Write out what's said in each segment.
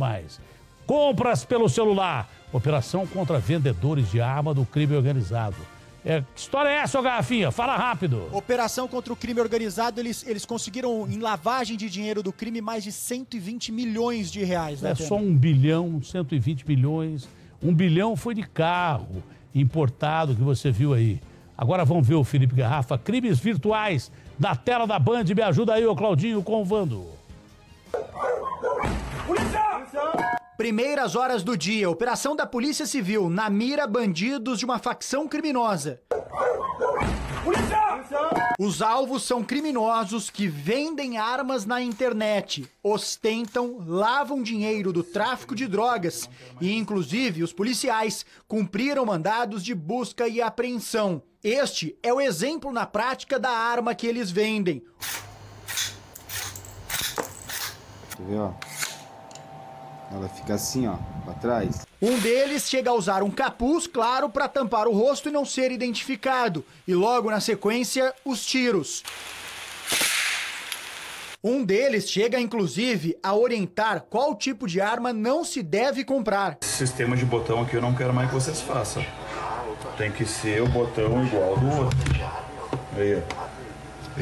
mais. Compras pelo celular. Operação contra vendedores de arma do crime organizado. É, que história é essa, ô Garrafinha? Fala rápido. Operação contra o crime organizado, eles, eles conseguiram, em lavagem de dinheiro do crime, mais de 120 milhões de reais. Né, é só um bilhão, 120 milhões. Um bilhão foi de carro importado que você viu aí. Agora vamos ver o Felipe Garrafa, crimes virtuais, da tela da Band. Me ajuda aí, ô Claudinho, com o Vando. Primeiras horas do dia, operação da Polícia Civil na mira bandidos de uma facção criminosa. Os alvos são criminosos que vendem armas na internet, ostentam, lavam dinheiro do tráfico de drogas e, inclusive, os policiais cumpriram mandados de busca e apreensão. Este é o exemplo na prática da arma que eles vendem. Você viu? Ela fica assim, ó, para trás. Um deles chega a usar um capuz, claro, para tampar o rosto e não ser identificado. E logo na sequência, os tiros. Um deles chega, inclusive, a orientar qual tipo de arma não se deve comprar. Esse sistema de botão aqui eu não quero mais que vocês façam. Tem que ser o botão igual ao do outro. Aí,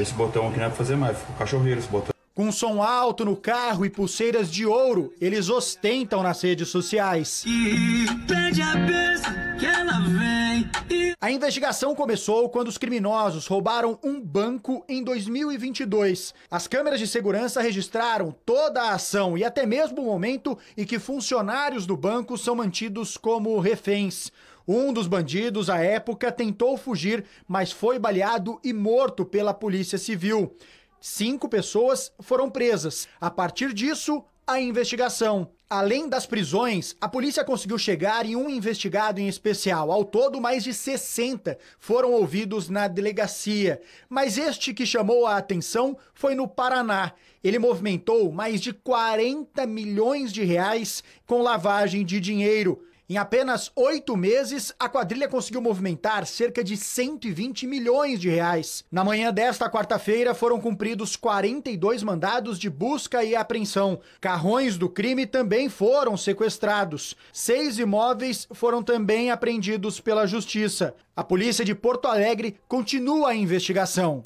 Esse botão aqui não é pra fazer mais, fica cachorreiro esse botão. Com som alto no carro e pulseiras de ouro, eles ostentam nas redes sociais. A investigação começou quando os criminosos roubaram um banco em 2022. As câmeras de segurança registraram toda a ação e até mesmo o momento em que funcionários do banco são mantidos como reféns. Um dos bandidos, à época, tentou fugir, mas foi baleado e morto pela Polícia Civil. Cinco pessoas foram presas. A partir disso, a investigação. Além das prisões, a polícia conseguiu chegar em um investigado em especial. Ao todo, mais de 60 foram ouvidos na delegacia. Mas este que chamou a atenção foi no Paraná. Ele movimentou mais de 40 milhões de reais com lavagem de dinheiro. Em apenas oito meses, a quadrilha conseguiu movimentar cerca de 120 milhões de reais. Na manhã desta quarta-feira, foram cumpridos 42 mandados de busca e apreensão. Carrões do crime também foram sequestrados. Seis imóveis foram também apreendidos pela Justiça. A polícia de Porto Alegre continua a investigação.